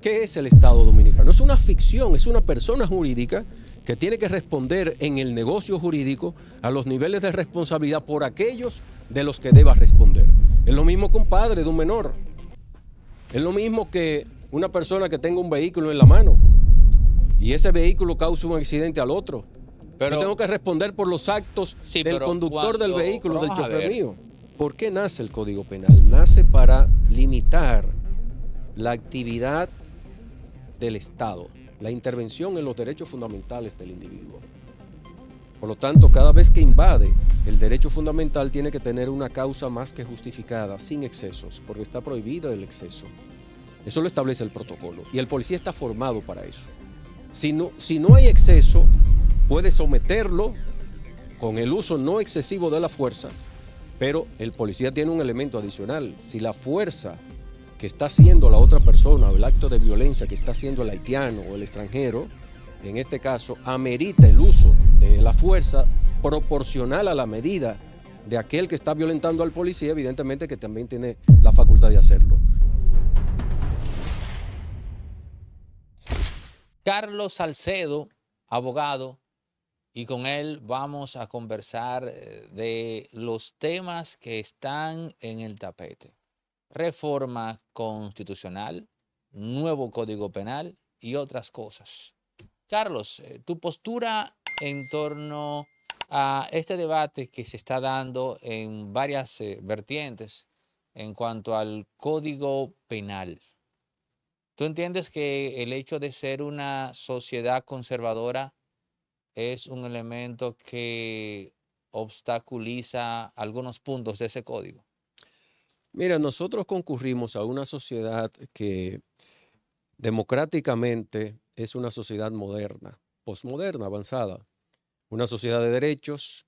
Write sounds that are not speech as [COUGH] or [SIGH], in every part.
¿Qué es el Estado Dominicano? Es una ficción, es una persona jurídica que tiene que responder en el negocio jurídico a los niveles de responsabilidad por aquellos de los que deba responder. Es lo mismo que padre de un menor. Es lo mismo que una persona que tenga un vehículo en la mano y ese vehículo causa un accidente al otro. Pero, Yo tengo que responder por los actos del conductor del vehículo, del chofer mío. ¿Por qué nace el Código Penal? Nace para limitar la actividad del Estado, la intervención en los derechos fundamentales del individuo. Por lo tanto, cada vez que invade el derecho fundamental tiene que tener una causa más que justificada, sin excesos, porque está prohibido el exceso. Eso lo establece el protocolo y el policía está formado para eso. Si no, si no hay exceso, puede someterlo con el uso no excesivo de la fuerza, pero el policía tiene un elemento adicional. Si la fuerza que está haciendo la otra persona o el acto de violencia que está haciendo el haitiano o el extranjero, en este caso, amerita el uso de la fuerza proporcional a la medida de aquel que está violentando al policía, evidentemente que también tiene la facultad de hacerlo. Carlos Salcedo, abogado, y con él vamos a conversar eh, de los temas que están en el tapete reforma constitucional, nuevo código penal y otras cosas. Carlos, eh, tu postura en torno a este debate que se está dando en varias eh, vertientes en cuanto al código penal. ¿Tú entiendes que el hecho de ser una sociedad conservadora es un elemento que obstaculiza algunos puntos de ese código? Mira, nosotros concurrimos a una sociedad que democráticamente es una sociedad moderna, posmoderna, avanzada, una sociedad de derechos,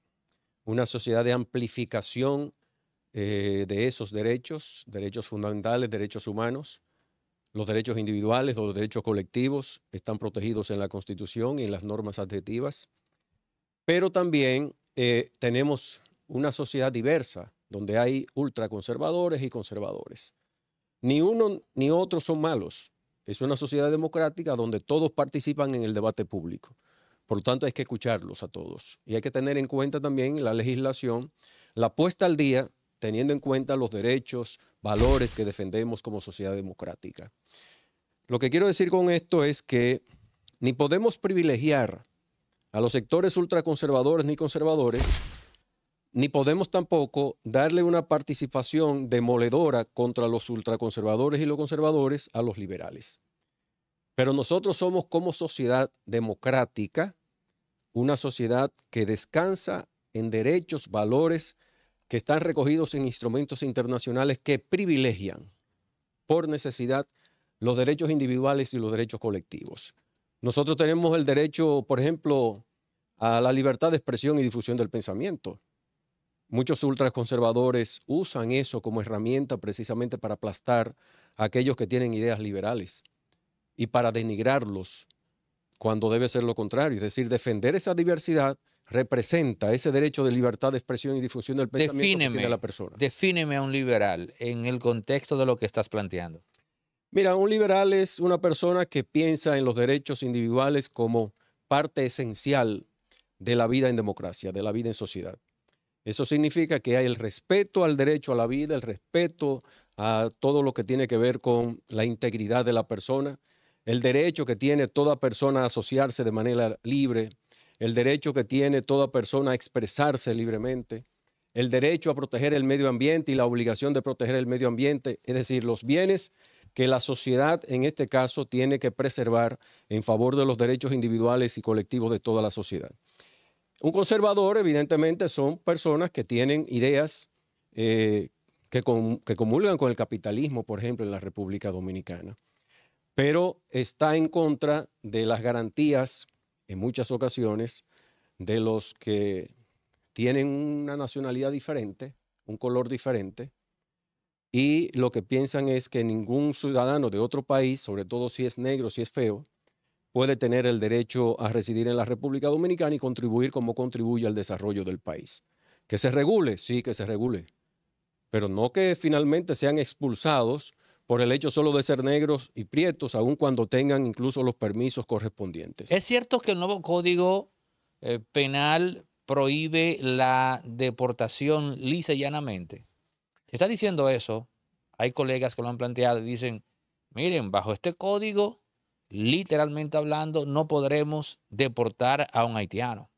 una sociedad de amplificación eh, de esos derechos, derechos fundamentales, derechos humanos. Los derechos individuales, los derechos colectivos están protegidos en la Constitución y en las normas adjetivas, pero también eh, tenemos una sociedad diversa, donde hay ultraconservadores y conservadores. Ni uno ni otro son malos. Es una sociedad democrática donde todos participan en el debate público. Por lo tanto, hay que escucharlos a todos. Y hay que tener en cuenta también la legislación, la puesta al día, teniendo en cuenta los derechos, valores que defendemos como sociedad democrática. Lo que quiero decir con esto es que ni podemos privilegiar a los sectores ultraconservadores ni conservadores ni podemos tampoco darle una participación demoledora contra los ultraconservadores y los conservadores a los liberales. Pero nosotros somos como sociedad democrática, una sociedad que descansa en derechos, valores que están recogidos en instrumentos internacionales que privilegian por necesidad los derechos individuales y los derechos colectivos. Nosotros tenemos el derecho, por ejemplo, a la libertad de expresión y difusión del pensamiento. Muchos ultraconservadores usan eso como herramienta precisamente para aplastar a aquellos que tienen ideas liberales y para denigrarlos cuando debe ser lo contrario. Es decir, defender esa diversidad representa ese derecho de libertad de expresión y difusión del pensamiento de la persona. Defíneme a un liberal en el contexto de lo que estás planteando. Mira, un liberal es una persona que piensa en los derechos individuales como parte esencial de la vida en democracia, de la vida en sociedad. Eso significa que hay el respeto al derecho a la vida, el respeto a todo lo que tiene que ver con la integridad de la persona, el derecho que tiene toda persona a asociarse de manera libre, el derecho que tiene toda persona a expresarse libremente, el derecho a proteger el medio ambiente y la obligación de proteger el medio ambiente, es decir, los bienes que la sociedad en este caso tiene que preservar en favor de los derechos individuales y colectivos de toda la sociedad. Un conservador, evidentemente, son personas que tienen ideas eh, que, que comulgan con el capitalismo, por ejemplo, en la República Dominicana, pero está en contra de las garantías, en muchas ocasiones, de los que tienen una nacionalidad diferente, un color diferente, y lo que piensan es que ningún ciudadano de otro país, sobre todo si es negro, si es feo, puede tener el derecho a residir en la República Dominicana y contribuir como contribuye al desarrollo del país. Que se regule, sí, que se regule, pero no que finalmente sean expulsados por el hecho solo de ser negros y prietos, aun cuando tengan incluso los permisos correspondientes. Es cierto que el nuevo código eh, penal prohíbe la deportación lisa y llanamente. Está diciendo eso. Hay colegas que lo han planteado y dicen, miren, bajo este código literalmente hablando, no podremos deportar a un haitiano.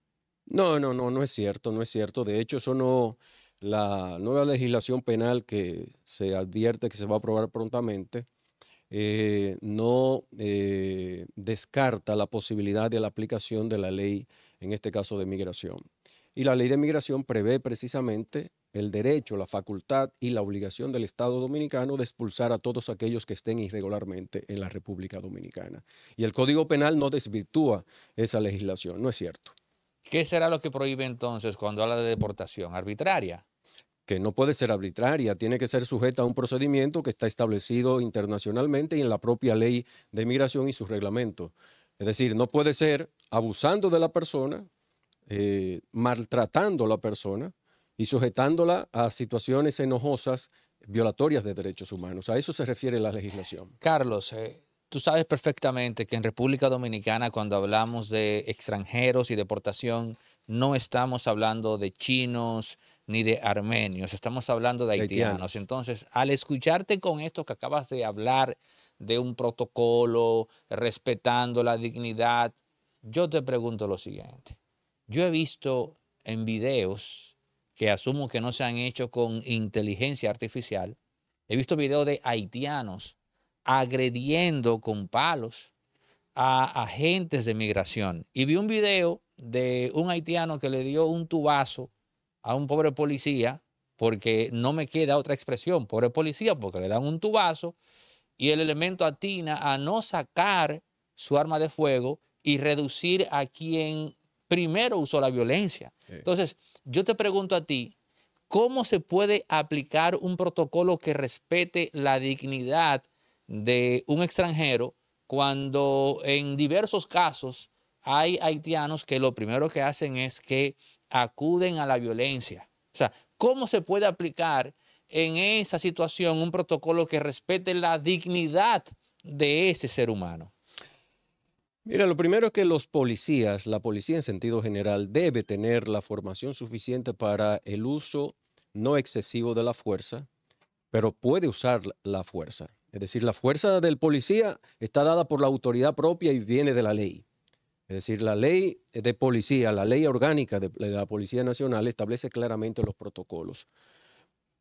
No, no, no, no es cierto, no es cierto. De hecho, eso no, la nueva legislación penal que se advierte que se va a aprobar prontamente, eh, no eh, descarta la posibilidad de la aplicación de la ley, en este caso de migración. Y la ley de migración prevé precisamente el derecho, la facultad y la obligación del Estado dominicano de expulsar a todos aquellos que estén irregularmente en la República Dominicana. Y el Código Penal no desvirtúa esa legislación, ¿no es cierto? ¿Qué será lo que prohíbe entonces cuando habla de deportación arbitraria? que no puede ser arbitraria, tiene que ser sujeta a un procedimiento que está establecido internacionalmente y en la propia ley de migración y sus reglamentos. Es decir, no puede ser abusando de la persona, eh, maltratando a la persona, y sujetándola a situaciones enojosas violatorias de derechos humanos. A eso se refiere la legislación. Carlos, eh, tú sabes perfectamente que en República Dominicana cuando hablamos de extranjeros y deportación, no estamos hablando de chinos ni de armenios, estamos hablando de haitianos. Entonces, al escucharte con esto que acabas de hablar de un protocolo, respetando la dignidad, yo te pregunto lo siguiente. Yo he visto en videos que asumo que no se han hecho con inteligencia artificial. He visto videos de haitianos agrediendo con palos a agentes de migración. Y vi un video de un haitiano que le dio un tubazo a un pobre policía, porque no me queda otra expresión, pobre policía, porque le dan un tubazo y el elemento atina a no sacar su arma de fuego y reducir a quien primero usó la violencia. Entonces, yo te pregunto a ti, ¿cómo se puede aplicar un protocolo que respete la dignidad de un extranjero cuando en diversos casos hay haitianos que lo primero que hacen es que acuden a la violencia? O sea, ¿cómo se puede aplicar en esa situación un protocolo que respete la dignidad de ese ser humano? Mira, lo primero es que los policías, la policía en sentido general, debe tener la formación suficiente para el uso no excesivo de la fuerza, pero puede usar la fuerza. Es decir, la fuerza del policía está dada por la autoridad propia y viene de la ley. Es decir, la ley de policía, la ley orgánica de la Policía Nacional establece claramente los protocolos.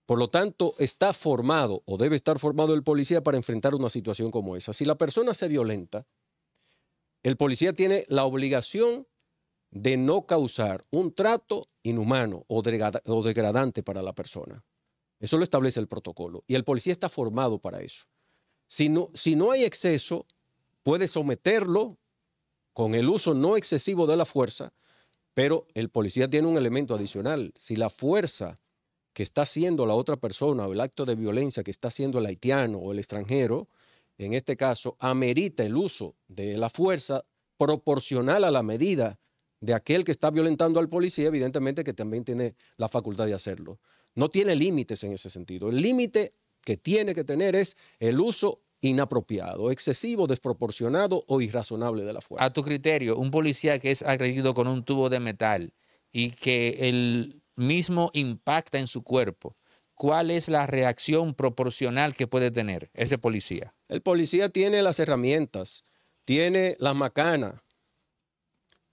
Por lo tanto, está formado o debe estar formado el policía para enfrentar una situación como esa. Si la persona se violenta, el policía tiene la obligación de no causar un trato inhumano o, degradante para la persona. Eso lo establece el protocolo. Y el policía está formado para eso. si no hay exceso, puede someterlo con el uso no excesivo de la fuerza, pero el policía tiene un elemento adicional. Si la fuerza que está haciendo la otra persona o el acto de violencia que está haciendo el haitiano o el extranjero en este caso, amerita el uso de la fuerza proporcional a la medida de aquel que está violentando al policía, evidentemente que también tiene la facultad de hacerlo. No tiene límites en ese sentido. El límite que tiene que tener es el uso inapropiado, excesivo, desproporcionado o irrazonable de la fuerza. A tu criterio, un policía que es agredido con un tubo de metal y que el mismo impacta en su cuerpo, ¿cuál es la reacción proporcional que puede tener ese policía? El policía tiene las herramientas, tiene las macanas.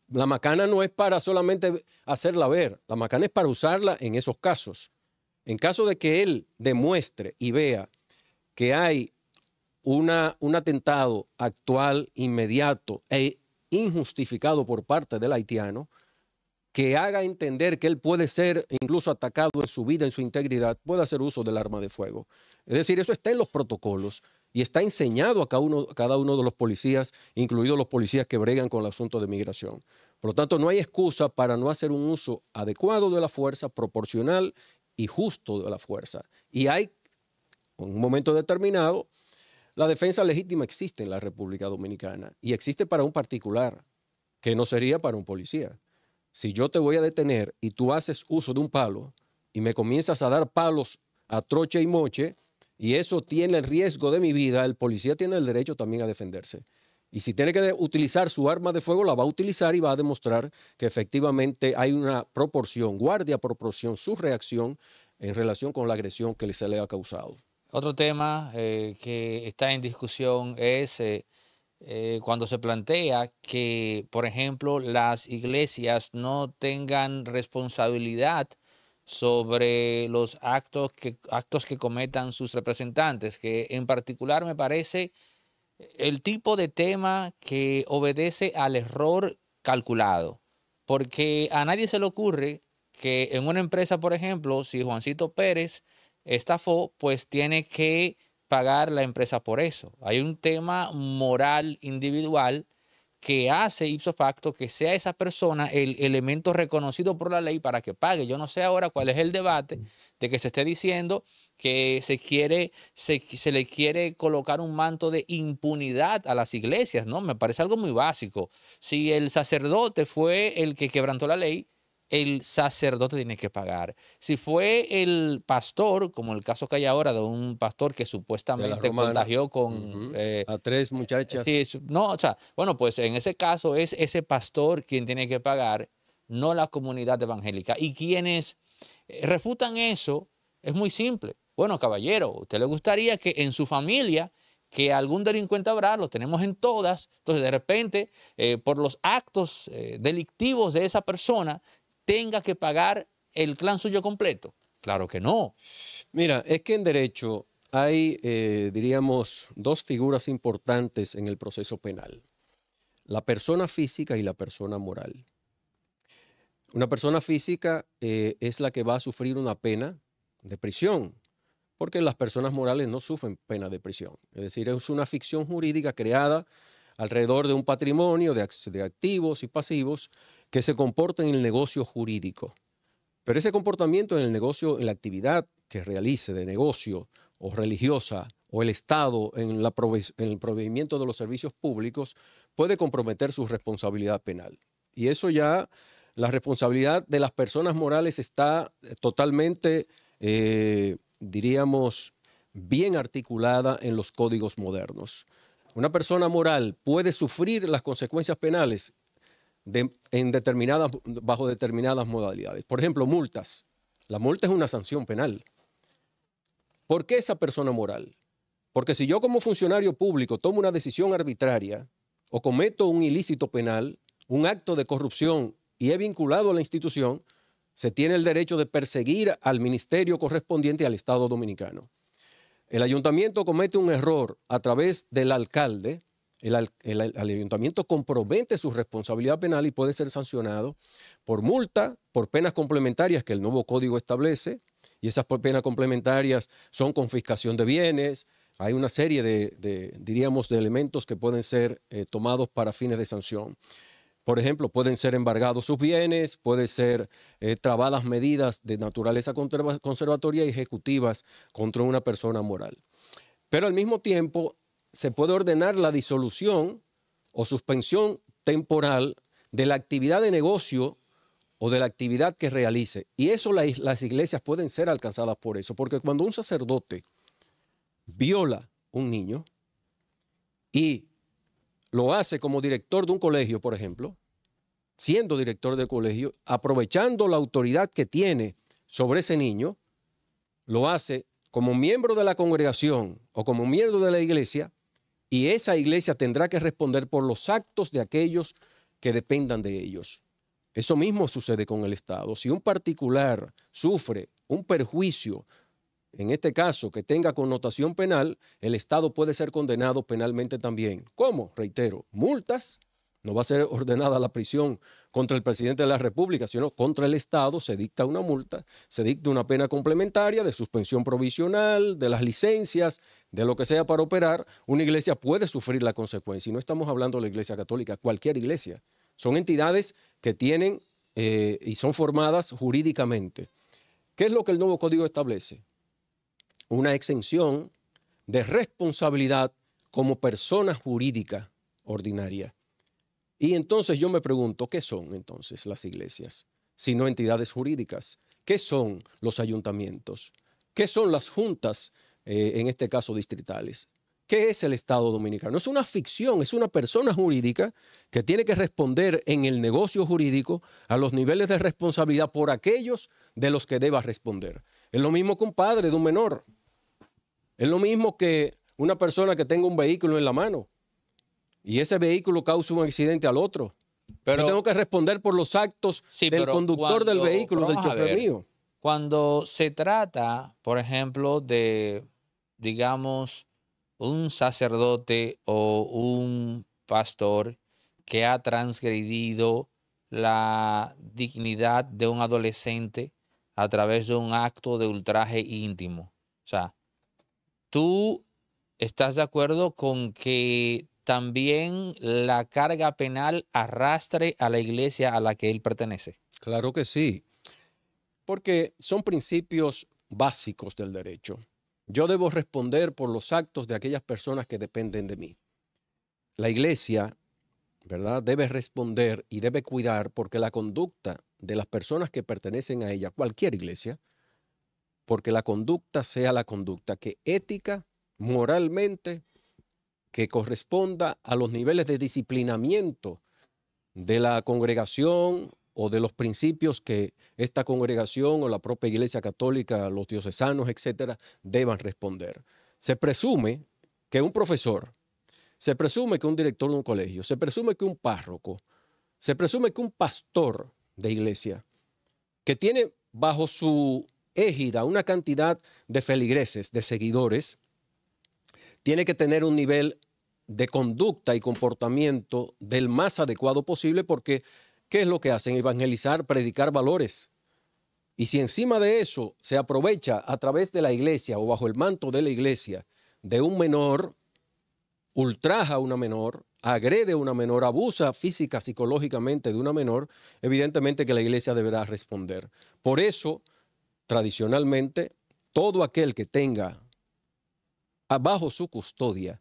La macana no es para solamente hacerla ver, la macana es para usarla en esos casos. En caso de que él demuestre y vea que hay un atentado actual, inmediato e injustificado por parte del haitiano, que haga entender que él puede ser incluso atacado en su vida, en su integridad, puede hacer uso del arma de fuego. Es decir, eso está en los protocolos, y está enseñado a cada uno, cada uno de los policías, incluidos los policías que bregan con el asunto de migración. Por lo tanto, no hay excusa para no hacer un uso adecuado de la fuerza, proporcional y justo de la fuerza. Y hay, en un momento determinado, la defensa legítima existe en la República Dominicana y existe para un particular, que no sería para un policía. Si yo te voy a detener y tú haces uso de un palo y me comienzas a dar palos a troche y moche, y eso tiene el riesgo de mi vida, el policía tiene el derecho también a defenderse. Y si tiene que utilizar su arma de fuego, la va a utilizar y va a demostrar que efectivamente hay una proporción, guardia proporción, su reacción en relación con la agresión que se le ha causado. Otro tema eh, que está en discusión es eh, eh, cuando se plantea que, por ejemplo, las iglesias no tengan responsabilidad sobre los actos que, actos que cometan sus representantes, que en particular me parece el tipo de tema que obedece al error calculado, porque a nadie se le ocurre que en una empresa, por ejemplo, si Juancito Pérez estafó, pues tiene que pagar la empresa por eso. Hay un tema moral individual que hace ipso facto que sea esa persona el elemento reconocido por la ley para que pague. Yo no sé ahora cuál es el debate mm. de que se esté diciendo que se quiere, se, le quiere colocar un manto de impunidad a las iglesias, ¿no? Me parece algo muy básico. Si el sacerdote fue el que quebrantó la ley, el sacerdote tiene que pagar. Si fue el pastor, como el caso que hay ahora de un pastor que supuestamente contagió con... Eh, a tres eh, muchachas. Sí, no, o sea, bueno, pues en ese caso es ese pastor quien tiene que pagar, no la comunidad evangélica. Y quienes eh, refutan eso es muy simple. Bueno, caballero, ¿usted le gustaría que en su familia que algún delincuente habrá, lo tenemos en todas. Entonces, de repente, por los actos delictivos de esa persona, tenga que pagar el clan suyo completo? Claro que no. Mira, es que en derecho hay, eh, diríamos, dos figuras importantes en el proceso penal. La persona física y la persona moral. Una persona física eh, es la que va a sufrir una pena de prisión, porque las personas morales no sufren pena de prisión. Es decir, es una ficción jurídica creada alrededor de un patrimonio de activos y pasivos que se comporta en el negocio jurídico. Pero ese comportamiento en el negocio, en la actividad que realice de negocio o religiosa o el Estado en, el proveimiento de los servicios públicos puede comprometer su responsabilidad penal. Y eso ya, la responsabilidad de las personas morales está eh, totalmente, eh, diríamos, bien articulada en los códigos modernos. Una persona moral puede sufrir las consecuencias penales, en bajo determinadas modalidades. Por ejemplo, multas. La multa es una sanción penal. ¿Por qué esa persona moral? Porque si yo como funcionario público tomo una decisión arbitraria o cometo un ilícito penal, un acto de corrupción y he vinculado a la institución, se tiene el derecho de perseguir al ministerio correspondiente al Estado dominicano. El ayuntamiento comete un error a través del alcalde, el, ayuntamiento compromete su responsabilidad penal y puede ser sancionado por multa, por penas complementarias que el nuevo código establece, y esas penas complementarias son confiscación de bienes, hay una serie de, diríamos, de elementos que pueden ser eh, tomados para fines de sanción. Por ejemplo, pueden ser embargados sus bienes, pueden ser eh, trabadas medidas de naturaleza conservatoria y ejecutivas contra una persona moral. Pero al mismo tiempo, se puede ordenar la disolución o suspensión temporal de la actividad de negocio o de la actividad que realice. Y eso las iglesias pueden ser alcanzadas por eso, porque cuando un sacerdote viola un niño y lo hace como director de un colegio, por ejemplo, siendo director de colegio, aprovechando la autoridad que tiene sobre ese niño, lo hace como miembro de la congregación o como miembro de la iglesia, y esa iglesia tendrá que responder por los actos de aquellos que dependan de ellos. Eso mismo sucede con el Estado. Si un particular sufre un perjuicio, en este caso que tenga connotación penal, el Estado puede ser condenado penalmente también. ¿Cómo? Reitero, multas. No va a ser ordenada la prisión contra el presidente de la República, sino contra el Estado se dicta una multa, se dicta una pena complementaria de suspensión provisional, de las licencias de lo que sea para operar, una iglesia puede sufrir la consecuencia. Y no estamos hablando de la iglesia católica, cualquier iglesia. Son entidades que tienen eh, y son formadas jurídicamente. ¿Qué es lo que el nuevo código establece? Una exención de responsabilidad como persona jurídica ordinaria. Y entonces yo me pregunto, ¿qué son entonces las iglesias? Si no entidades jurídicas, ¿qué son los ayuntamientos? ¿Qué son las juntas eh, en este caso distritales. ¿Qué es el Estado dominicano? Es una ficción, es una persona jurídica que tiene que responder en el negocio jurídico a los niveles de responsabilidad por aquellos de los que deba responder. Es lo mismo que un padre de un menor. Es lo mismo que una persona que tenga un vehículo en la mano y ese vehículo causa un accidente al otro. Pero, Yo tengo que responder por los actos del conductor del vehículo, del chofer mío. Cuando se trata, por ejemplo, de, digamos, un sacerdote o un pastor que ha transgredido la dignidad de un adolescente a través de un acto de ultraje íntimo. O sea, tú estás de acuerdo con que también la carga penal arrastre a la iglesia a la que él pertenece. Claro que sí porque son principios básicos del derecho. Yo debo responder por los actos de aquellas personas que dependen de mí. La iglesia, ¿verdad? Debe responder y debe cuidar porque la conducta de las personas que pertenecen a ella, cualquier iglesia, porque la conducta sea la conducta que ética, moralmente, que corresponda a los niveles de disciplinamiento de la congregación o de los principios que esta congregación o la propia Iglesia Católica, los diocesanos, etcétera, deban responder. Se presume que un profesor, se presume que un director de un colegio, se presume que un párroco, se presume que un pastor de iglesia, que tiene bajo su égida una cantidad de feligreses, de seguidores, tiene que tener un nivel de conducta y comportamiento del más adecuado posible porque ¿Qué es lo que hacen? Evangelizar, predicar valores. Y si encima de eso se aprovecha a través de la iglesia o bajo el manto de la iglesia de un menor, ultraja a una menor, agrede a una menor, abusa física, psicológicamente de una menor, evidentemente que la iglesia deberá responder. Por eso, tradicionalmente, todo aquel que tenga bajo su custodia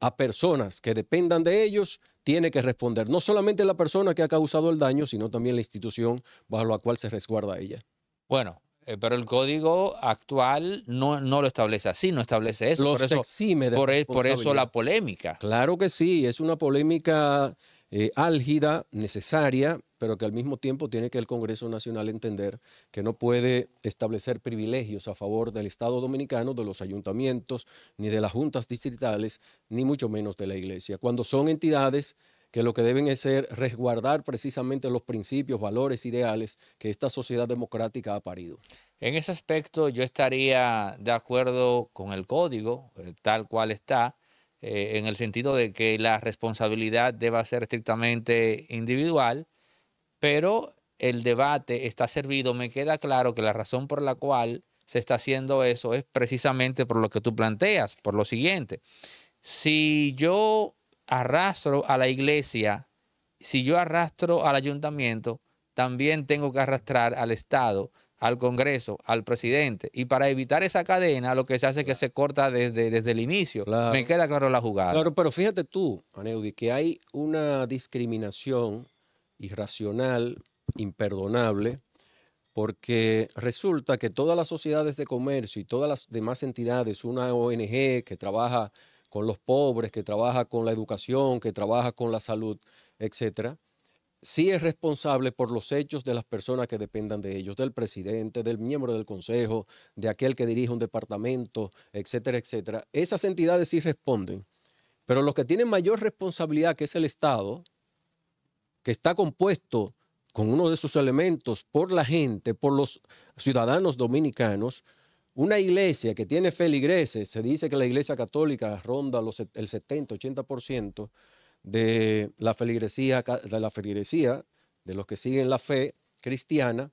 a personas que dependan de ellos tiene que responder no solamente la persona que ha causado el daño, sino también la institución bajo la cual se resguarda ella. Bueno, eh, pero el código actual no, no, lo establece así, no establece eso. E, por eso, la polémica. Claro que sí, es una polémica eh, álgida, necesaria, pero que al mismo tiempo tiene que el Congreso Nacional entender que no puede establecer privilegios a favor del Estado Dominicano, de los ayuntamientos, ni de las juntas distritales, ni mucho menos de la Iglesia, cuando son entidades que lo que deben es ser resguardar precisamente los principios, valores, ideales que esta sociedad democrática ha parido. En ese aspecto yo estaría de acuerdo con el código, eh, tal cual está, eh, en el sentido de que la responsabilidad deba ser estrictamente individual, pero el debate está servido. Me queda claro que la razón por la cual se está haciendo eso es precisamente por lo que tú planteas, por lo siguiente. Si yo arrastro a la iglesia, si yo arrastro al ayuntamiento, también tengo que arrastrar al Estado, al Congreso, al presidente. Y para evitar esa cadena, lo que se hace es que se corta desde, desde el inicio. Me queda claro la jugada. Claro, pero fíjate tú, Aneudi, que hay una discriminación irracional, imperdonable, porque resulta que todas las sociedades de comercio y todas las demás entidades, una ONG que trabaja con los pobres, que trabaja con la educación, que trabaja con la salud, etcétera, sí es responsable por los hechos de las personas que dependan de ellos, del presidente, del miembro del consejo, de aquel que dirige un departamento, etcétera, etcétera. Esas entidades sí responden, pero los que tienen mayor responsabilidad, que es el Estado, que está compuesto con uno de sus elementos por la gente, por los ciudadanos dominicanos, una iglesia que tiene feligreses, se dice que la iglesia católica ronda el 70-80% de la feligresía, de la feligresía, de los que siguen la fe cristiana,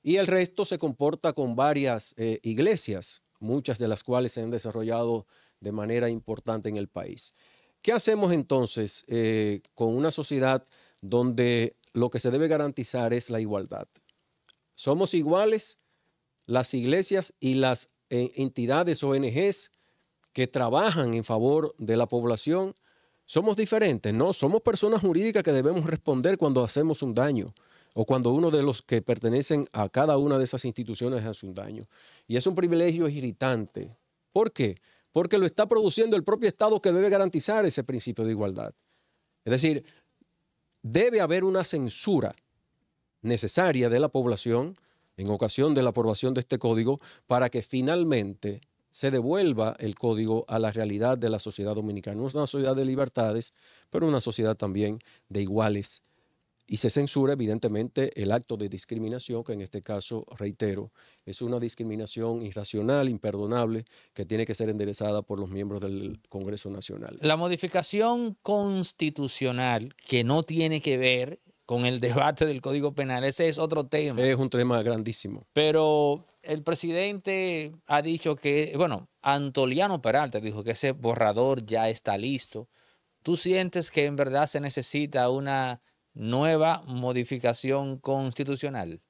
y el resto se comporta con varias eh, iglesias, muchas de las cuales se han desarrollado de manera importante en el país. ¿Qué hacemos entonces eh, con una sociedad donde lo que se debe garantizar es la igualdad. Somos iguales las iglesias y las eh, entidades ONGs que trabajan en favor de la población. Somos diferentes, ¿no? Somos personas jurídicas que debemos responder cuando hacemos un daño o cuando uno de los que pertenecen a cada una de esas instituciones hace un daño. Y es un privilegio irritante. ¿Por qué? Porque lo está produciendo el propio Estado que debe garantizar ese principio de igualdad. Es decir, debe haber una censura necesaria de la población en ocasión de la aprobación de este código para que finalmente se devuelva el código a la realidad de la sociedad dominicana. es una sociedad de libertades, pero una sociedad también de iguales y se censura evidentemente el acto de discriminación, que en este caso, reitero, es una discriminación irracional, imperdonable, que tiene que ser enderezada por los miembros del Congreso Nacional. La modificación constitucional que no tiene que ver con el debate del Código Penal, ese es otro tema. Es un tema grandísimo. Pero el presidente ha dicho que, bueno, Antoliano Peralta dijo que ese borrador ya está listo. ¿Tú sientes que en verdad se necesita una nueva modificación constitucional?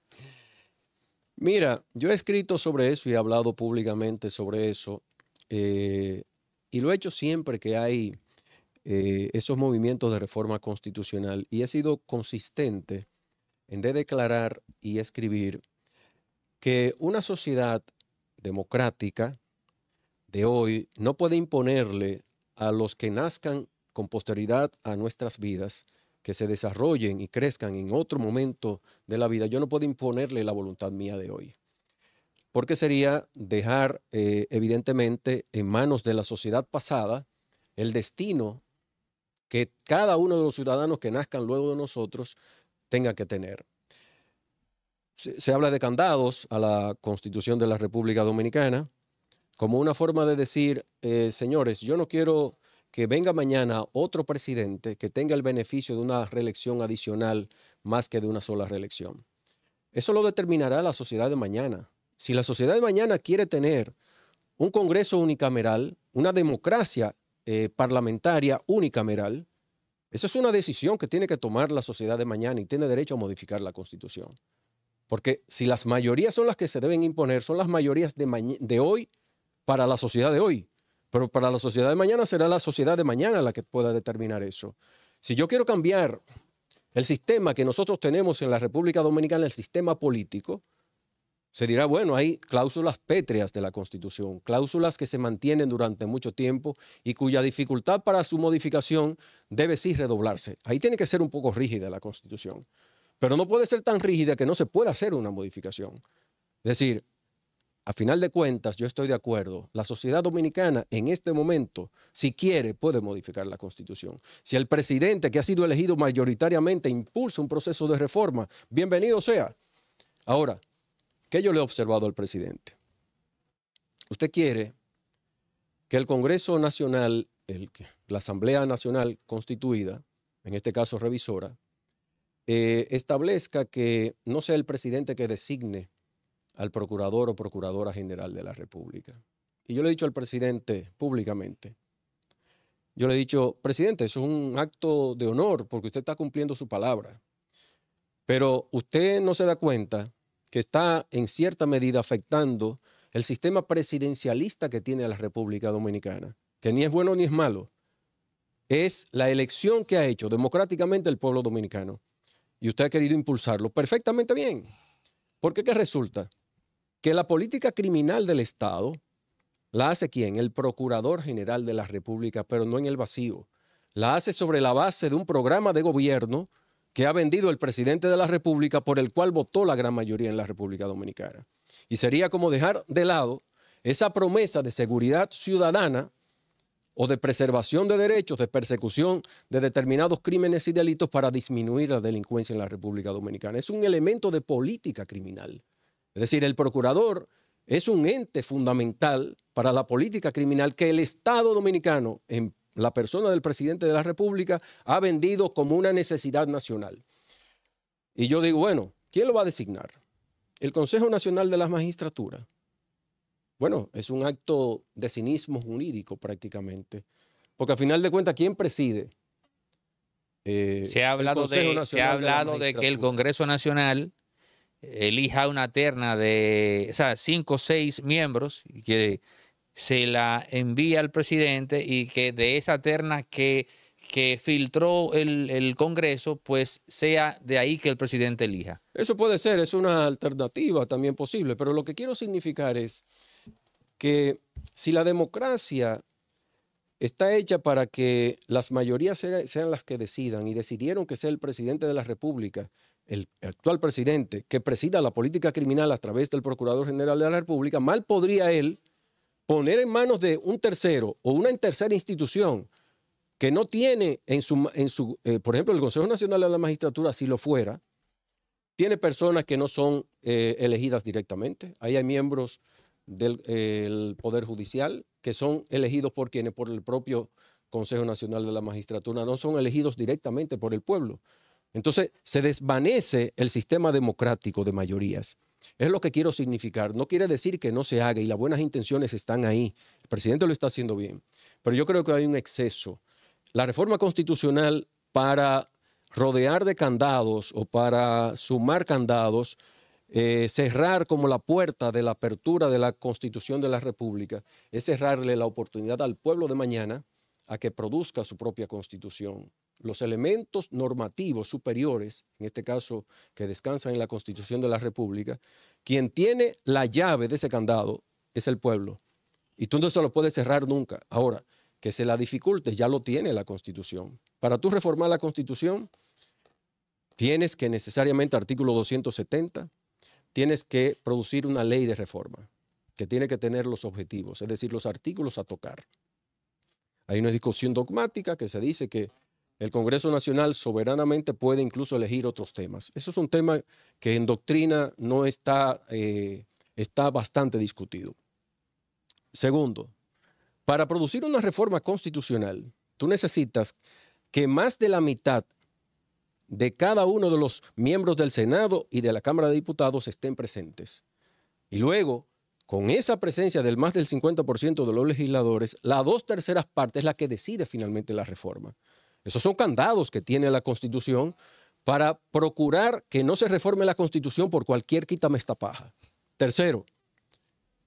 Mira, yo he escrito sobre eso y he hablado públicamente sobre eso. Eh, y lo he hecho siempre que hay eh, esos movimientos de reforma constitucional. Y he sido consistente en de declarar y escribir que una sociedad democrática de hoy no puede imponerle a los que nazcan con posteridad a nuestras vidas que se desarrollen y crezcan en otro momento de la vida, yo no puedo imponerle la voluntad mía de hoy. Porque sería dejar, eh, evidentemente, en manos de la sociedad pasada el destino que cada uno de los ciudadanos que nazcan luego de nosotros tenga que tener. Se, habla de candados a la Constitución de la República Dominicana como una forma de decir, eh, señores, yo no quiero que venga mañana otro presidente que tenga el beneficio de una reelección adicional más que de una sola reelección. Eso lo determinará la sociedad de mañana. Si la sociedad de mañana quiere tener un Congreso unicameral, una democracia eh, parlamentaria unicameral, esa es una decisión que tiene que tomar la sociedad de mañana y tiene derecho a modificar la Constitución. Porque si las mayorías son las que se deben imponer, son las mayorías de hoy para la sociedad de hoy. Pero para la sociedad de mañana será la sociedad de mañana la que pueda determinar eso. Si yo quiero cambiar el sistema que nosotros tenemos en la República Dominicana, el sistema político, se dirá, bueno, hay cláusulas pétreas de la Constitución, cláusulas que se mantienen durante mucho tiempo y cuya dificultad para su modificación debe sí redoblarse. Ahí tiene que ser un poco rígida la Constitución, pero no puede ser tan rígida que no se pueda hacer una modificación. Es decir, a final de cuentas, yo estoy de acuerdo. La sociedad dominicana en este momento, si quiere, puede modificar la constitución. Si el presidente que ha sido elegido mayoritariamente impulsa un proceso de reforma, bienvenido sea. Ahora, ¿qué yo le he observado al presidente? Usted quiere que el Congreso Nacional, la Asamblea Nacional constituida, en este caso revisora, eh, establezca que no sea el presidente que designe al procurador o procuradora general de la República. Y yo le he dicho al presidente públicamente, yo le he dicho, presidente, eso es un acto de honor porque usted está cumpliendo su palabra, pero usted no se da cuenta que está en cierta medida afectando el sistema presidencialista que tiene la República Dominicana, que ni es bueno ni es malo, es la elección que ha hecho democráticamente el pueblo dominicano. Y usted ha querido impulsarlo perfectamente bien. Porque qué resulta? que la política criminal del Estado la hace quién? El Procurador General de la República, pero no en el vacío. La hace sobre la base de un programa de gobierno que ha vendido el presidente de la República por el cual votó la gran mayoría en la República Dominicana. Y sería como dejar de lado esa promesa de seguridad ciudadana o de preservación de derechos, de persecución de determinados crímenes y delitos para disminuir la delincuencia en la República Dominicana. Es un elemento de política criminal. Es decir, el procurador es un ente fundamental para la política criminal que el Estado dominicano, en la persona del presidente de la República, ha vendido como una necesidad nacional. Y yo digo, bueno, ¿quién lo va a designar? El Consejo Nacional de las Magistraturas. Bueno, es un acto de cinismo jurídico prácticamente, porque a final de cuentas, ¿quién preside? Eh, se ha hablado, de que el Congreso Nacional elija una terna de, o sea, cinco o seis miembros que se la envía al presidente y que de esa terna que, que filtró el, Congreso, pues sea de ahí que el presidente elija. Eso puede ser, es una alternativa también posible, pero lo que quiero significar es que si la democracia está hecha para que las mayorías sean las que decidan y decidieron que sea el presidente de la República el actual presidente que presida la política criminal a través del Procurador General de la República, mal podría él poner en manos de un tercero o una tercera institución que no tiene en su, eh, por ejemplo, el Consejo Nacional de la Magistratura, si lo fuera, tiene personas que no son eh, elegidas directamente. Ahí hay miembros del Poder Judicial que son elegidos por quienes, por el propio Consejo Nacional de la Magistratura, no son elegidos directamente por el pueblo, entonces se desvanece el sistema democrático de mayorías. Es lo que quiero significar. No quiere decir que no se haga y las buenas intenciones están ahí. El presidente lo está haciendo bien. Pero yo creo que hay un exceso. La reforma constitucional para rodear de candados o para sumar candados, eh, cerrar como la puerta de la apertura de la constitución de la República, es cerrarle la oportunidad al pueblo de mañana a que produzca su propia constitución los elementos normativos superiores, en este caso que descansan en la Constitución de la República, quien tiene la llave de ese candado es el pueblo. Y tú no se lo puedes cerrar nunca. Ahora, que se la dificulte, ya lo tiene la Constitución. Para tú reformar la Constitución, tienes que necesariamente, artículo 270, tienes que producir una ley de reforma que tiene que tener los objetivos, es decir, los artículos a tocar. Hay una discusión dogmática que se dice que el Congreso Nacional soberanamente puede incluso elegir otros temas. Eso es un tema que en doctrina no está, eh, está bastante discutido. Segundo, para producir una reforma constitucional, tú necesitas que más de la mitad de cada uno de los miembros del Senado y de la Cámara de Diputados estén presentes. Y luego, con esa presencia del más del 50% de los legisladores, la dos terceras partes es la que decide finalmente la reforma. Esos son candados que tiene la Constitución para procurar que no se reforme la Constitución por cualquier quítame esta paja. Tercero,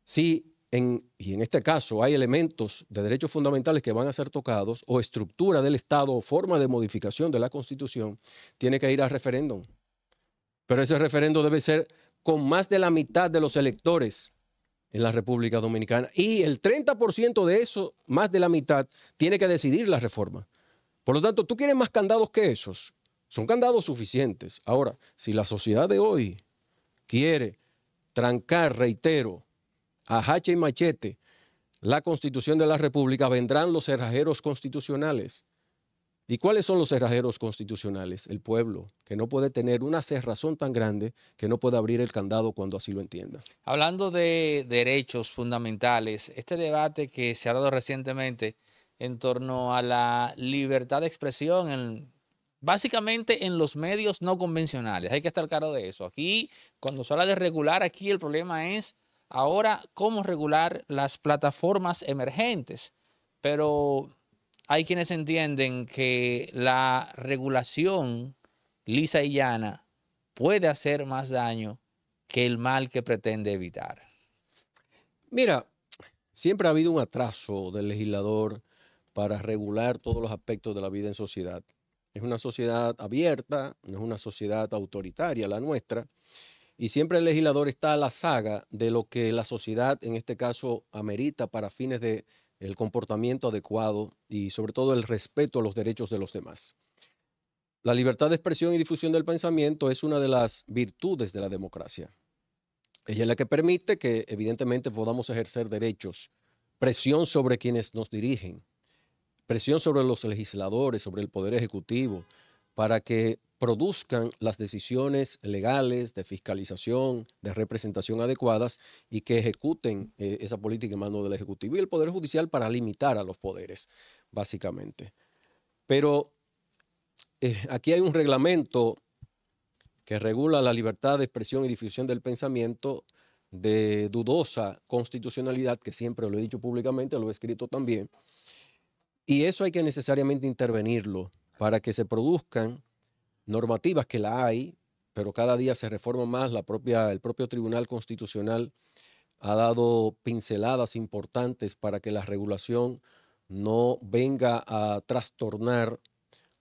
si en, y en este caso hay elementos de derechos fundamentales que van a ser tocados o estructura del Estado o forma de modificación de la Constitución, tiene que ir a referéndum. Pero ese referéndum debe ser con más de la mitad de los electores en la República Dominicana. Y el 30% de eso, más de la mitad, tiene que decidir la reforma. Por lo tanto, tú quieres más candados que esos. Son candados suficientes. Ahora, si la sociedad de hoy quiere trancar, reitero, a hacha y machete la constitución de la República, vendrán los cerrajeros constitucionales. ¿Y cuáles son los cerrajeros constitucionales? El pueblo, que no puede tener una cerrazón tan grande que no puede abrir el candado cuando así lo entienda. Hablando de derechos fundamentales, este debate que se ha dado recientemente en torno a la libertad de expresión, básicamente en los medios no convencionales. Hay que estar claro de eso. Aquí, cuando se habla de regular, aquí el problema es ahora cómo regular las plataformas emergentes. Pero hay quienes entienden que la regulación lisa y llana puede hacer más daño que el mal que pretende evitar. Mira, siempre ha habido un atraso del legislador para regular todos los aspectos de la vida en sociedad. Es una sociedad abierta, no es una sociedad autoritaria la nuestra, y siempre el legislador está a la saga de lo que la sociedad, en este caso, amerita para fines de el comportamiento adecuado y sobre todo el respeto a los derechos de los demás. La libertad de expresión y difusión del pensamiento es una de las virtudes de la democracia. Ella es la que permite que evidentemente podamos ejercer derechos, presión sobre quienes nos dirigen, presión sobre los legisladores, sobre el Poder Ejecutivo, para que produzcan las decisiones legales de fiscalización, de representación adecuadas y que ejecuten eh, esa política en mano del Ejecutivo y el Poder Judicial para limitar a los poderes, básicamente. Pero eh, aquí hay un reglamento que regula la libertad de expresión y difusión del pensamiento de dudosa constitucionalidad, que siempre lo he dicho públicamente, lo he escrito también, y eso hay que necesariamente intervenirlo para que se produzcan normativas que la hay, pero cada día se reforma más. La propia, el propio Tribunal Constitucional ha dado pinceladas importantes para que la regulación no venga a trastornar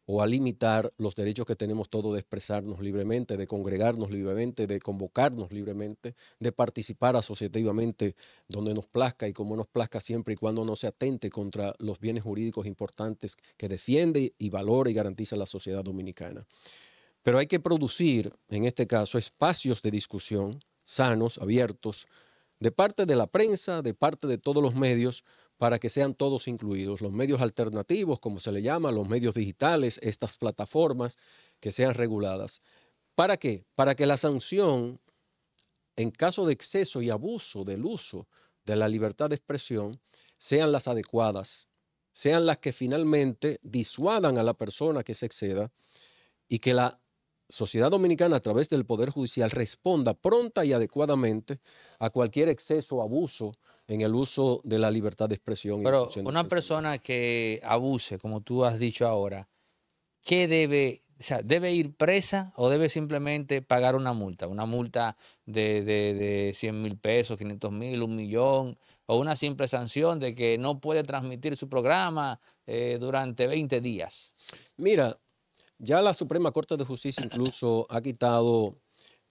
o a limitar los derechos que tenemos todos de expresarnos libremente, de congregarnos libremente, de convocarnos libremente, de participar asociativamente donde nos plazca y como nos plazca siempre y cuando no se atente contra los bienes jurídicos importantes que defiende y valora y garantiza la sociedad dominicana. Pero hay que producir, en este caso, espacios de discusión sanos, abiertos, de parte de la prensa, de parte de todos los medios, para que sean todos incluidos, los medios alternativos, como se le llama, los medios digitales, estas plataformas que sean reguladas. ¿Para qué? Para que la sanción, en caso de exceso y abuso del uso de la libertad de expresión, sean las adecuadas, sean las que finalmente disuadan a la persona que se exceda y que la sociedad dominicana a través del Poder Judicial responda pronta y adecuadamente a cualquier exceso, o abuso en el uso de la libertad de expresión. Pero una persona que abuse, como tú has dicho ahora, ¿qué debe, o sea, debe ir presa o debe simplemente pagar una multa? Una multa de, 100 mil pesos, 500 mil, un millón, o una simple sanción de que no puede transmitir su programa eh, durante 20 días. Mira, ya la Suprema Corte de Justicia incluso ha quitado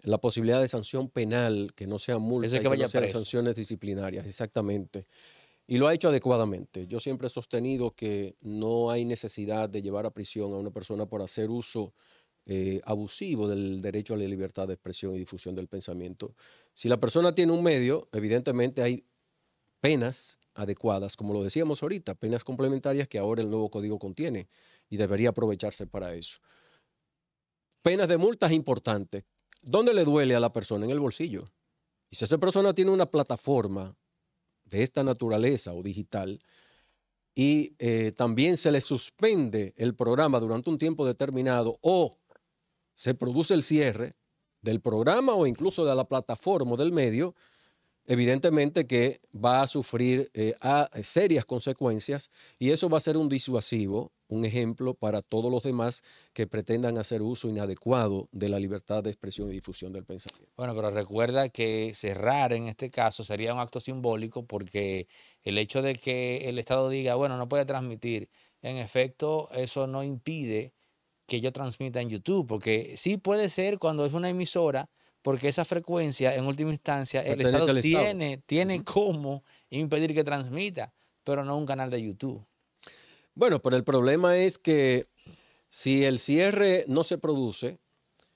la posibilidad de sanción penal, que no sea multa, que, no sanciones disciplinarias, exactamente. Y lo ha hecho adecuadamente. Yo siempre he sostenido que no hay necesidad de llevar a prisión a una persona por hacer uso eh, abusivo del derecho a la libertad de expresión y difusión del pensamiento. Si la persona tiene un medio, evidentemente hay penas adecuadas, como lo decíamos ahorita, penas complementarias que ahora el nuevo código contiene y debería aprovecharse para eso. Penas de multas importantes ¿Dónde le duele a la persona? En el bolsillo. Y si esa persona tiene una plataforma de esta naturaleza o digital y eh, también se le suspende el programa durante un tiempo determinado o se produce el cierre del programa o incluso de la plataforma o del medio, evidentemente que va a sufrir eh, eh, serias consecuencias y eso va a ser un disuasivo un ejemplo para todos los demás que pretendan hacer uso inadecuado de la libertad de expresión y difusión del pensamiento. Bueno, pero recuerda que cerrar en este caso sería un acto simbólico porque el hecho de que el Estado diga, bueno, no puede transmitir, en efecto, eso no impide que yo transmita en YouTube, porque sí puede ser cuando es una emisora, porque esa frecuencia, en última instancia, el Estado, Tiene, tiene cómo impedir que transmita, pero no un canal de YouTube. Bueno, pero el problema es que si el cierre no se produce,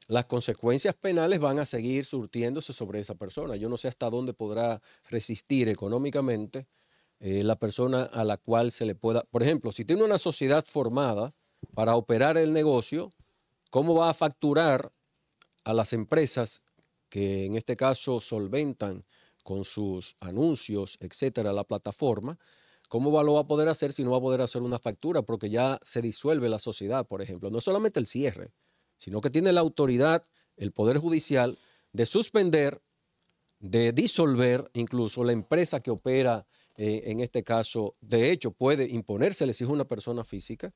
las consecuencias penales van a seguir surtiéndose sobre esa persona. Yo no sé hasta dónde podrá resistir económicamente eh, la persona a la cual se le pueda... Por ejemplo, si tiene una sociedad formada para operar el negocio, ¿cómo va a facturar a las empresas que en este caso solventan con sus anuncios, etcétera, la plataforma? ¿Cómo va, lo va a poder hacer si no va a poder hacer una factura? Porque ya se disuelve la sociedad, por ejemplo. No solamente el cierre, sino que tiene la autoridad, el Poder Judicial, de suspender, de disolver incluso la empresa que opera eh, en este caso. De hecho, puede imponérsele si es una persona física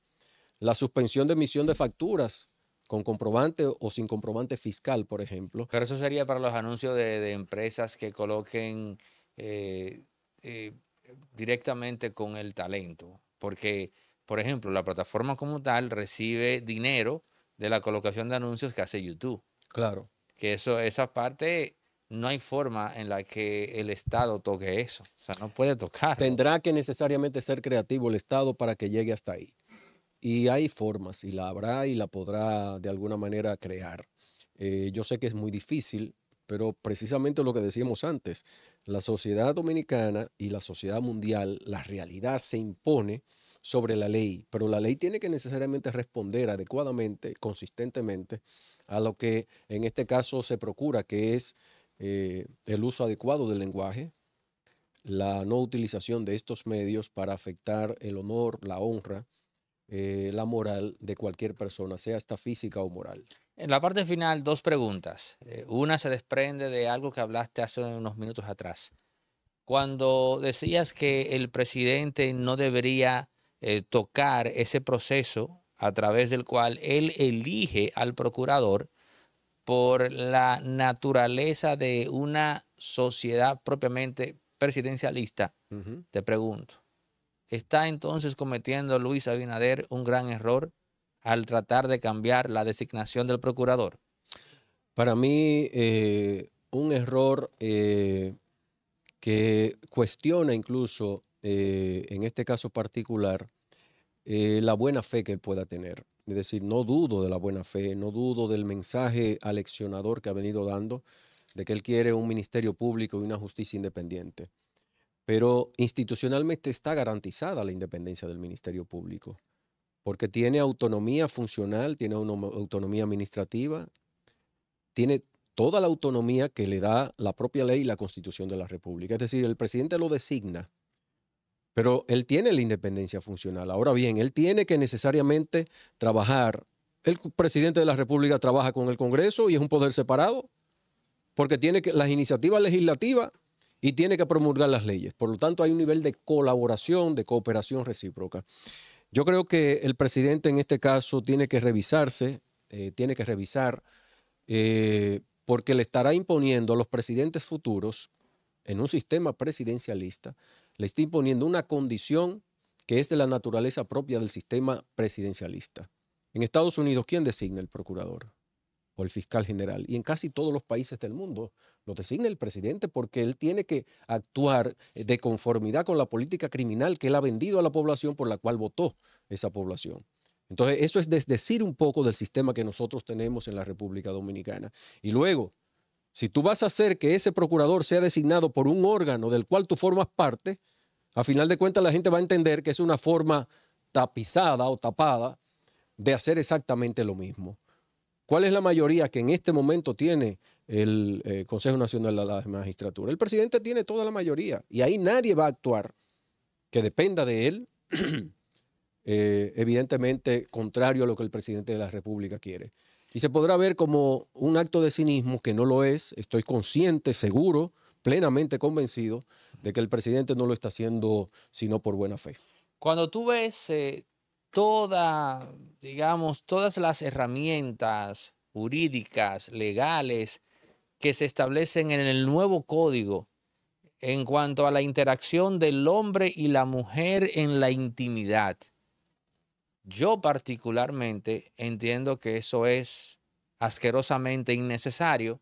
la suspensión de emisión de facturas con comprobante o sin comprobante fiscal, por ejemplo. Pero eso sería para los anuncios de, empresas que coloquen... Eh, eh, directamente con el talento, porque, por ejemplo, la plataforma como tal recibe dinero de la colocación de anuncios que hace YouTube. Claro. Que eso, esa parte no hay forma en la que el Estado toque eso. O sea, no puede tocar. Tendrá que necesariamente ser creativo el Estado para que llegue hasta ahí. Y hay formas, y la habrá y la podrá de alguna manera crear. Eh, yo sé que es muy difícil, pero precisamente lo que decíamos antes, la sociedad dominicana y la sociedad mundial, la realidad se impone sobre la ley, pero la ley tiene que necesariamente responder adecuadamente, consistentemente, a lo que en este caso se procura, que es eh, el uso adecuado del lenguaje, la no utilización de estos medios para afectar el honor, la honra, eh, la moral de cualquier persona, sea esta física o moral. En la parte final, dos preguntas. Eh, una se desprende de algo que hablaste hace unos minutos atrás. Cuando decías que el presidente no debería eh, tocar ese proceso a través del cual él elige al procurador por la naturaleza de una sociedad propiamente presidencialista, te pregunto, ¿está entonces cometiendo Luis Abinader un gran error al tratar de cambiar la designación del procurador? Para mí, eh, un error eh, que cuestiona incluso, eh, en este caso particular, la buena fe que él pueda tener. Es decir, no dudo de la buena fe, no dudo del mensaje aleccionador que ha venido dando, de que él quiere un ministerio público y una justicia independiente. Pero institucionalmente está garantizada la independencia del ministerio público porque tiene autonomía funcional, tiene autonomía administrativa, tiene toda la autonomía que le da la propia ley y la constitución de la República. Es decir, el presidente lo designa, pero él tiene la independencia funcional. Ahora bien, él tiene que necesariamente trabajar. El presidente de la República trabaja con el Congreso y es un poder separado, porque tiene las iniciativas legislativas y tiene que promulgar las leyes. Por lo tanto, hay un nivel de colaboración, de cooperación recíproca. Yo creo que el presidente en este caso tiene que revisarse, eh, tiene que revisar, eh, porque le estará imponiendo a los presidentes futuros, en un sistema presidencialista, le está imponiendo una condición que es de la naturaleza propia del sistema presidencialista. En Estados Unidos, ¿quién designa el procurador? o el fiscal general. Y en casi todos los países del mundo lo designa el presidente porque él tiene que actuar eh, de conformidad con la política criminal que él ha vendido a la población por la cual votó esa población. Entonces, eso es desdecir un poco del sistema que nosotros tenemos en la República Dominicana. Y luego, si tú vas a hacer que ese procurador sea designado por un órgano del cual tú formas parte, a final de cuentas la gente va a entender que es una forma tapizada o tapada de hacer exactamente lo mismo. ¿Cuál es la mayoría que en este momento tiene el eh, Consejo Nacional de la Magistratura? El presidente tiene toda la mayoría y ahí nadie va a actuar que dependa de él, [CLEARS THROAT] eh, evidentemente contrario a lo que el presidente de la República quiere. Y se podrá ver como un acto de cinismo que no lo es, estoy consciente, seguro, plenamente convencido de que el presidente no lo está haciendo sino por buena fe. Cuando tú ves eh, toda digamos, todas las herramientas jurídicas, legales, que se establecen en el nuevo código en cuanto a la interacción del hombre y la mujer en la intimidad. Yo particularmente entiendo que eso es asquerosamente innecesario.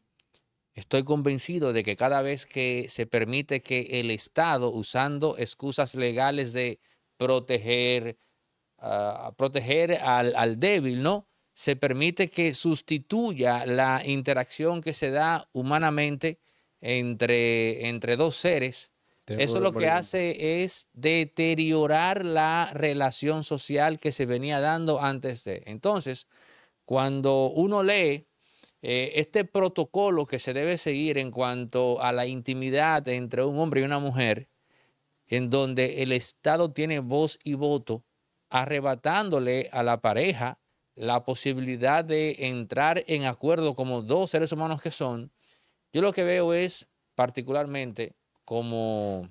Estoy convencido de que cada vez que se permite que el Estado, usando excusas legales de proteger, a proteger al, débil, ¿no? Se permite que sustituya la interacción que se da humanamente entre, entre dos seres. Eso lo que hace es deteriorar la relación social que se venía dando antes de. Entonces, cuando uno lee eh, este protocolo que se debe seguir en cuanto a la intimidad entre un hombre y una mujer, en donde el Estado tiene voz y voto, arrebatándole a la pareja la posibilidad de entrar en acuerdo como dos seres humanos que son, yo lo que veo es particularmente como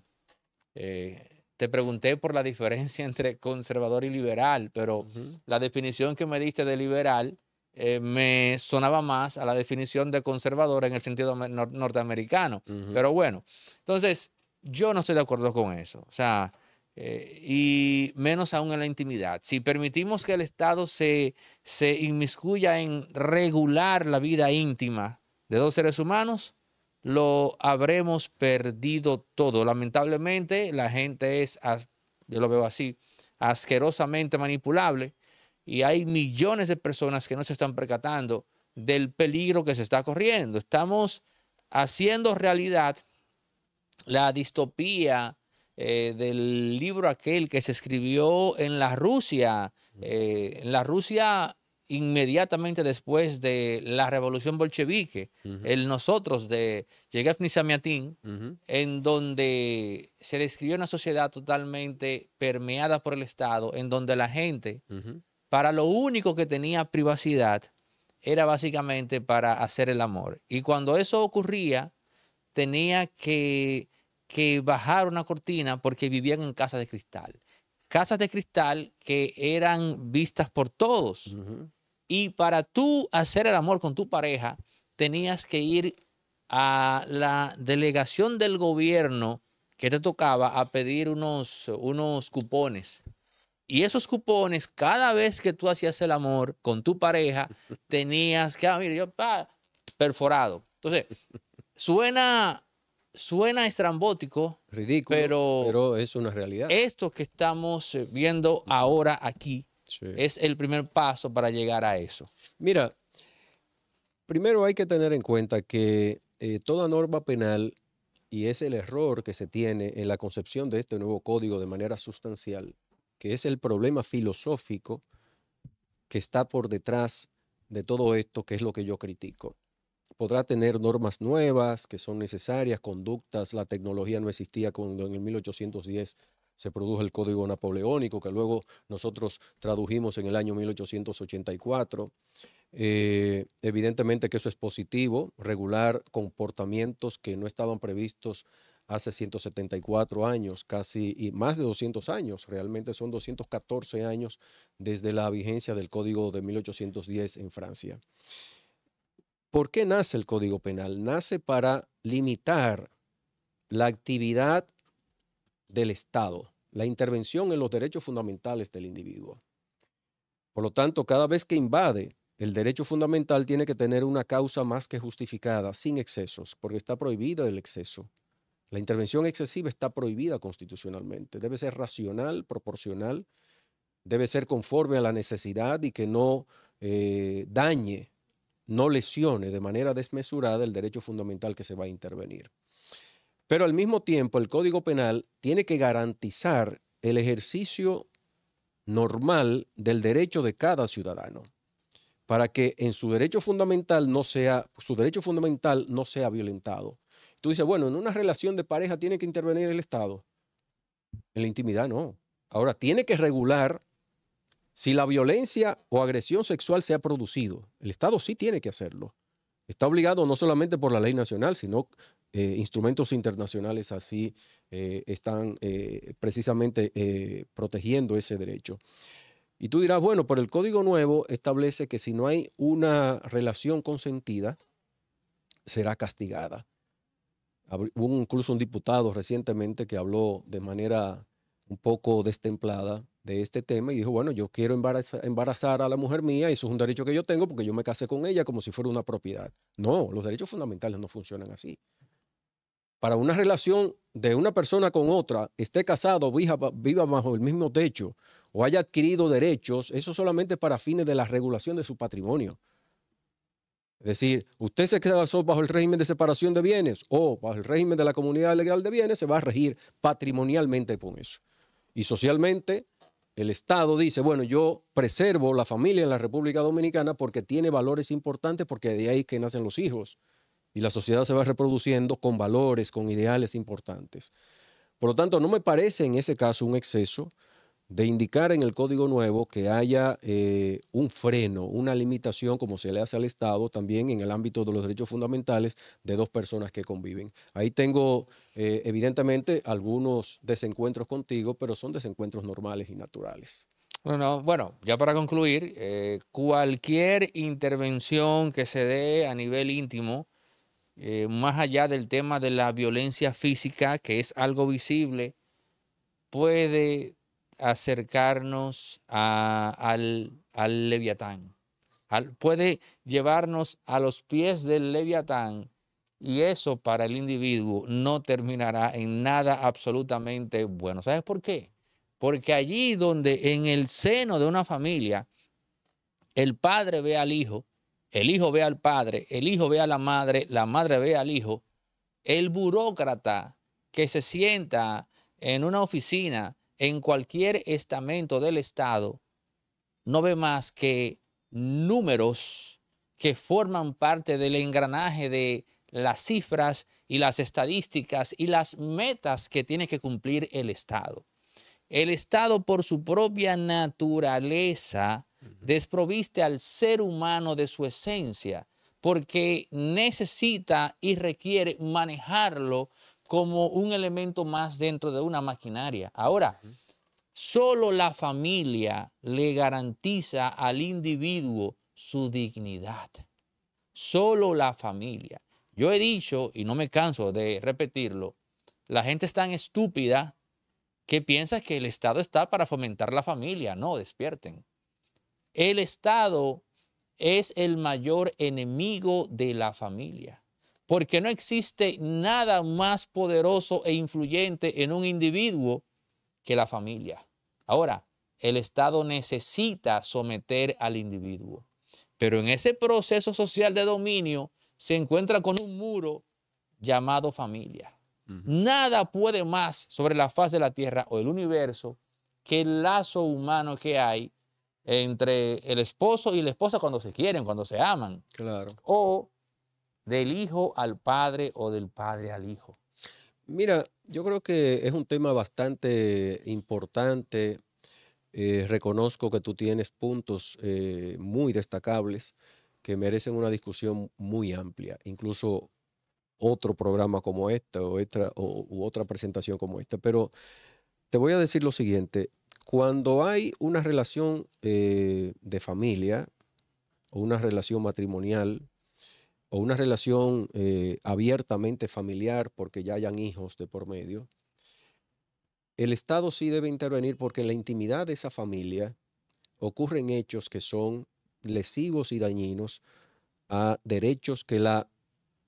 eh, te pregunté por la diferencia [LAUGHS] entre conservador y liberal, pero la definición que me diste de liberal eh, me sonaba más a la definición de conservador en el sentido norteamericano. Pero bueno, entonces yo no estoy de acuerdo con eso. O sea, y menos aún en la intimidad. Si permitimos que el Estado se, se inmiscuya en regular la vida íntima de dos seres humanos, lo habremos perdido todo. Lamentablemente, la gente es, yo lo veo así, asquerosamente manipulable y hay millones de personas que no se están percatando del peligro que se está corriendo. Estamos haciendo realidad la distopía eh, del libro aquel que se escribió en la Rusia, eh, en la Rusia inmediatamente después de la revolución bolchevique, el Nosotros de Yegev Samiatin, en donde se describió una sociedad totalmente permeada por el Estado, en donde la gente, para lo único que tenía privacidad, era básicamente para hacer el amor. Y cuando eso ocurría, tenía que que bajar una cortina porque vivían en casas de cristal. Casas de cristal que eran vistas por todos. Y para tú hacer el amor con tu pareja, tenías que ir a la delegación del gobierno que te tocaba a pedir unos, unos cupones. Y esos cupones, cada vez que tú hacías el amor con tu pareja, [LAUGHS] tenías que, ah, mira, yo, ah, perforado. Entonces, suena suena estrambótico. Ridículo. Pero, es una realidad. Esto que estamos eh, viendo ahora aquí es el primer paso para llegar a eso. Mira, primero hay que tener en cuenta que eh, toda norma penal, y es el error que se tiene en la concepción de este nuevo código de manera sustancial, que es el problema filosófico que está por detrás de todo esto, que es lo que yo critico podrá tener normas nuevas que son necesarias, conductas, la tecnología no existía cuando en el 1810 se produjo el Código Napoleónico, que luego nosotros tradujimos en el año 1884. Eh, evidentemente que eso es positivo, regular comportamientos que no estaban previstos hace 174 años, casi y más de 200 años, realmente son 214 años desde la vigencia del Código de 1810 en Francia. ¿Por qué nace el Código Penal? Nace para limitar la actividad del Estado, la intervención en los derechos fundamentales del individuo. Por lo tanto, cada vez que invade el derecho fundamental tiene que tener una causa más que justificada, sin excesos, porque está prohibida el exceso. La intervención excesiva está prohibida constitucionalmente. Debe ser racional, proporcional, debe ser conforme a la necesidad y que no eh, dañe no lesione de manera desmesurada el derecho fundamental que se va a intervenir. Pero al mismo tiempo, el Código Penal tiene que garantizar el ejercicio normal del derecho de cada ciudadano para que en su derecho fundamental no sea su derecho fundamental no sea violentado. Tú dices, bueno, en una relación de pareja tiene que intervenir el Estado. En la intimidad no. Ahora tiene que regular si la violencia o agresión sexual se ha producido, el Estado sí tiene que hacerlo. Está obligado no solamente por la ley nacional, sino eh, instrumentos internacionales así eh, están eh, precisamente protegiendo ese derecho. Y tú dirás, bueno, pero el Código Nuevo establece que si no hay una relación consentida, será castigada. Hubo incluso un diputado recientemente que habló de manera un poco destemplada de este tema y dijo, bueno, yo quiero embarazar, a la mujer mía, y eso es un derecho que yo tengo porque yo me casé con ella como si fuera una propiedad. No, los derechos fundamentales no funcionan así. Para una relación de una persona con otra, esté casado, viva bajo el mismo techo o haya adquirido derechos, eso solamente para fines de la regulación de su patrimonio. Es decir, usted se casó bajo el régimen de separación de bienes o bajo el régimen de la comunidad legal de bienes, se va a regir patrimonialmente con eso. Y socialmente, el Estado dice, bueno, yo preservo la familia en la República Dominicana porque tiene valores importantes, porque de ahí que nacen los hijos. Y la sociedad se va reproduciendo con valores, con ideales importantes. Por lo tanto, no me parece en ese caso un exceso de indicar en el Código Nuevo que haya eh, un freno, una limitación, como se le hace al Estado, también en el ámbito de los derechos fundamentales de dos personas que conviven. Ahí tengo, eh, evidentemente, algunos desencuentros contigo, pero son desencuentros normales y naturales. Bueno, bueno, ya para concluir, eh, cualquier intervención que se dé a nivel íntimo, más allá del tema de la violencia física, que es algo visible, puede acercarnos al, leviatán. puede llevarnos a los pies del leviatán y eso para el individuo no terminará en nada absolutamente bueno. ¿Sabes por qué? Porque allí donde en el seno de una familia el padre ve al hijo, el hijo ve al padre, el hijo ve a la madre, la madre ve al hijo, el burócrata que se sienta en una oficina en cualquier estamento del Estado no ve más que números que forman parte del engranaje de las cifras y las estadísticas y las metas que tiene que cumplir el Estado. El Estado por su propia naturaleza desproviste al ser humano de su esencia porque necesita y requiere manejarlo como un elemento más dentro de una maquinaria. Ahora, solo la familia le garantiza al individuo su dignidad. Solo la familia. Yo he dicho, y no me canso de repetirlo, la gente es tan estúpida que piensa que el Estado está para fomentar la familia. No, despierten. El Estado es el mayor enemigo de la familia porque no existe nada más poderoso e influyente en un individuo que la familia. Ahora, el Estado necesita someter al individuo, pero en ese proceso social de dominio se encuentra con un muro llamado familia. Nada puede más sobre la faz de la Tierra o el universo que el lazo humano que hay entre el esposo y la esposa cuando se quieren, cuando se aman. Claro. O del hijo al padre o del padre al hijo? Mira, yo creo que es un tema bastante importante. Eh, reconozco que tú tienes puntos eh, muy destacables que merecen una discusión muy amplia, incluso otro programa como este o, u otra presentación como esta. Pero te voy a decir lo siguiente, cuando hay una relación eh, de familia o una relación matrimonial o una relación eh, abiertamente familiar porque ya hayan hijos de por medio, el Estado sí debe intervenir porque en la intimidad de esa familia ocurren hechos que son lesivos y dañinos a derechos que la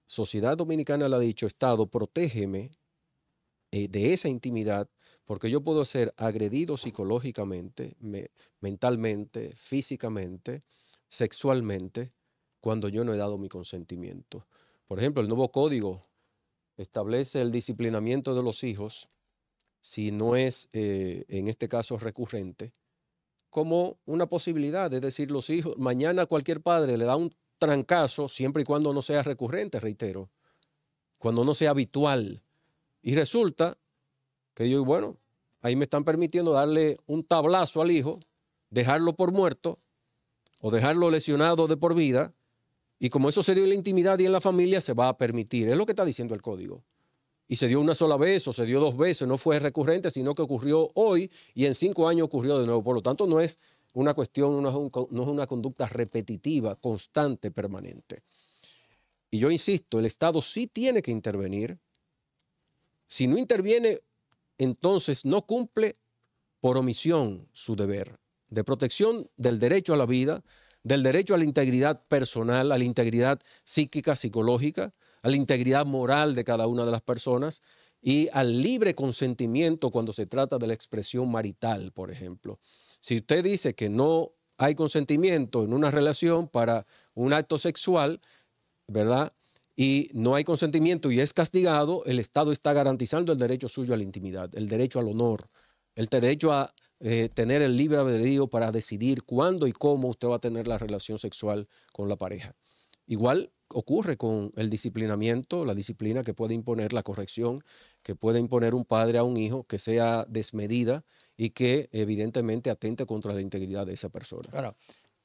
sociedad dominicana le ha dicho, Estado, protégeme eh, de esa intimidad porque yo puedo ser agredido psicológicamente, mentalmente, físicamente, sexualmente cuando yo no he dado mi consentimiento. Por ejemplo, el nuevo código establece el disciplinamiento de los hijos, si no es eh, en este caso recurrente, como una posibilidad. Es decir, los hijos, mañana cualquier padre le da un trancazo, siempre y cuando no sea recurrente, reitero, cuando no sea habitual. Y resulta que yo, bueno, ahí me están permitiendo darle un tablazo al hijo, dejarlo por muerto o dejarlo lesionado de por vida, y como eso se dio en la intimidad y en la familia, se va a permitir. Es lo que está diciendo el código. Y se dio una sola vez o se dio dos veces, no fue recurrente, sino que ocurrió hoy y en cinco años ocurrió de nuevo. Por lo tanto, no es una cuestión, no es, una conducta repetitiva, constante, permanente. Y yo insisto, el Estado sí tiene que intervenir. Si no interviene, entonces no cumple por omisión su deber de protección del derecho a la vida, del derecho a la integridad personal, a la integridad psíquica, psicológica, a la integridad moral de cada una de las personas y al libre consentimiento cuando se trata de la expresión marital, por ejemplo. Si usted dice que no hay consentimiento en una relación para un acto sexual, ¿verdad? Y no hay consentimiento y es castigado, el Estado está garantizando el derecho suyo a la intimidad, el derecho al honor, el derecho a eh, tener el libre albedrío para decidir cuándo y cómo usted va a tener la relación sexual con la pareja. Igual ocurre con el disciplinamiento, la disciplina que puede imponer, la corrección que puede imponer un padre a un hijo que sea desmedida y que evidentemente atente contra la integridad de esa persona.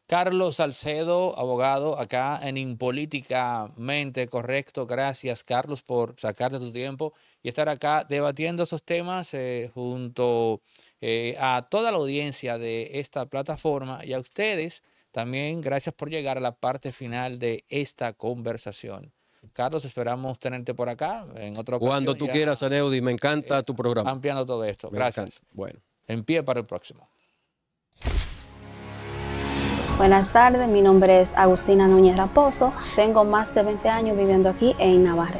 Carlos Salcedo, abogado acá en Impolíticamente Correcto. Gracias, Carlos, por sacarte tu tiempo y estar acá debatiendo esos temas eh, junto eh, a toda la audiencia de esta plataforma y a ustedes también gracias por llegar a la parte final de esta conversación. Carlos, esperamos tenerte por acá en otro Cuando tú quieras, Aneudi, me encanta eh, tu programa. Ampliando todo esto. gracias. Bueno. En pie para el próximo. Buenas tardes, mi nombre es Agustina Núñez Raposo. Tengo más de 20 años viviendo aquí en Navarra